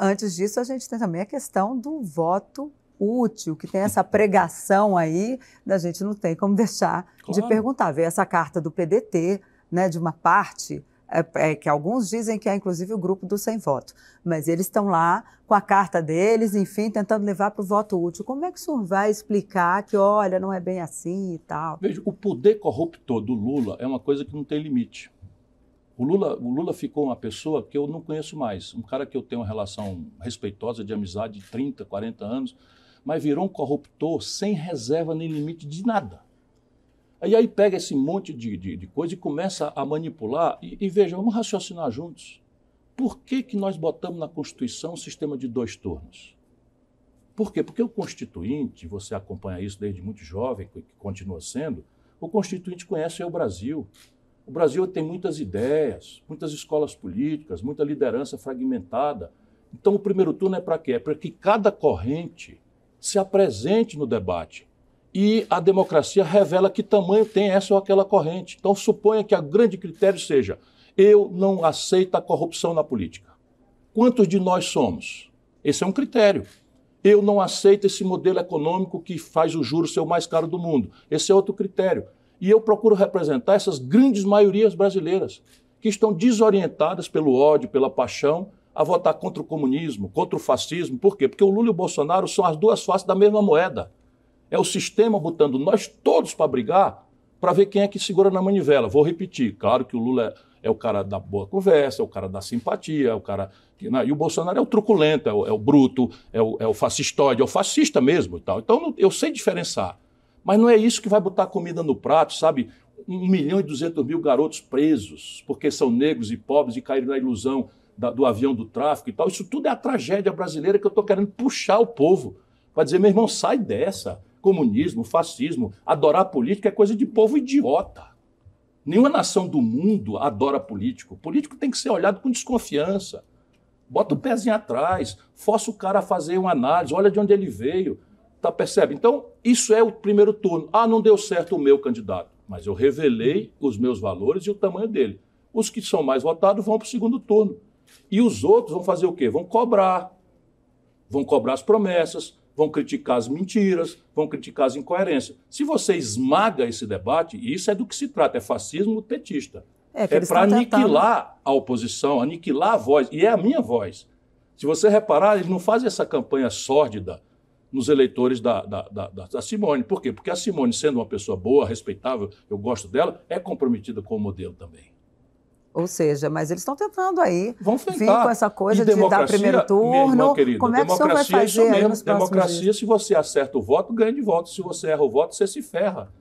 Antes disso, a gente tem também a questão do voto útil, que tem essa pregação aí, da gente não tem como deixar claro. de perguntar. Veio essa carta do PDT, né, de uma parte, é, é, que alguns dizem que é inclusive o grupo do sem voto, mas eles estão lá com a carta deles, enfim, tentando levar para o voto útil. Como é que o senhor vai explicar que, olha, não é bem assim e tal? Veja, o poder corruptor do Lula é uma coisa que não tem limite. O Lula, o Lula ficou uma pessoa que eu não conheço mais, um cara que eu tenho uma relação respeitosa de amizade de 30, 40 anos, mas virou um corruptor sem reserva nem limite de nada. E aí pega esse monte de, de, de coisa e começa a manipular. E, e veja, vamos raciocinar juntos. Por que, que nós botamos na Constituição um sistema de dois turnos? Por quê? Porque o Constituinte, você acompanha isso desde muito jovem, que continua sendo, o Constituinte conhece o Brasil. O Brasil tem muitas ideias, muitas escolas políticas, muita liderança fragmentada. Então, o primeiro turno é para quê? É para que cada corrente se apresente no debate. E a democracia revela que tamanho tem essa ou aquela corrente. Então, suponha que o grande critério seja: eu não aceito a corrupção na política. Quantos de nós somos? Esse é um critério. Eu não aceito esse modelo econômico que faz o juro ser o mais caro do mundo. Esse é outro critério. E eu procuro representar essas grandes maiorias brasileiras que estão desorientadas pelo ódio, pela paixão, a votar contra o comunismo, contra o fascismo. Por quê? Porque o Lula e o Bolsonaro são as duas faces da mesma moeda. É o sistema botando nós todos para brigar para ver quem é que segura na manivela. Vou repetir, claro que o Lula é, é, o cara da boa conversa, é o cara da simpatia, é o cara. Que, né? E o Bolsonaro é o truculento, é o, é o bruto, é o, é o fascistóide, é o fascista mesmo e tal. Então eu sei diferenciar. Mas não é isso que vai botar comida no prato, sabe? Um milhão e duzentos mil garotos presos porque são negros e pobres e caíram na ilusão da, do avião do tráfico e tal. Isso tudo é a tragédia brasileira que eu estou querendo puxar o povo para dizer, meu irmão, sai dessa. Comunismo, fascismo, adorar política é coisa de povo idiota. Nenhuma nação do mundo adora político. político tem que ser olhado com desconfiança. Bota o pezinho atrás, força o cara a fazer uma análise, olha de onde ele veio. Tá, percebe? Então, isso é o primeiro turno. Ah, não deu certo o meu candidato, mas eu revelei os meus valores e o tamanho dele. Os que são mais votados vão para o segundo turno. E os outros vão fazer o quê? Vão cobrar. Vão cobrar as promessas, vão criticar as mentiras, vão criticar as incoerências. Se você esmaga esse debate, e isso é do que se trata, é fascismo petista. É, é para aniquilar a oposição, aniquilar a voz, e é a minha voz. Se você reparar, eles não fazem essa campanha sórdida nos eleitores da, da, da, da, Simone. Por quê? Porque a Simone, sendo uma pessoa boa, respeitável, eu gosto dela, é comprometida com o modelo também. Ou seja, mas eles estão tentando aí Vão vir com essa coisa de dar primeiro turno. Irmã, querida, Como é que o senhor vai fazer? É isso mesmo. democracia, dias? se você acerta o voto, ganha de voto. Se você erra o voto, você se ferra.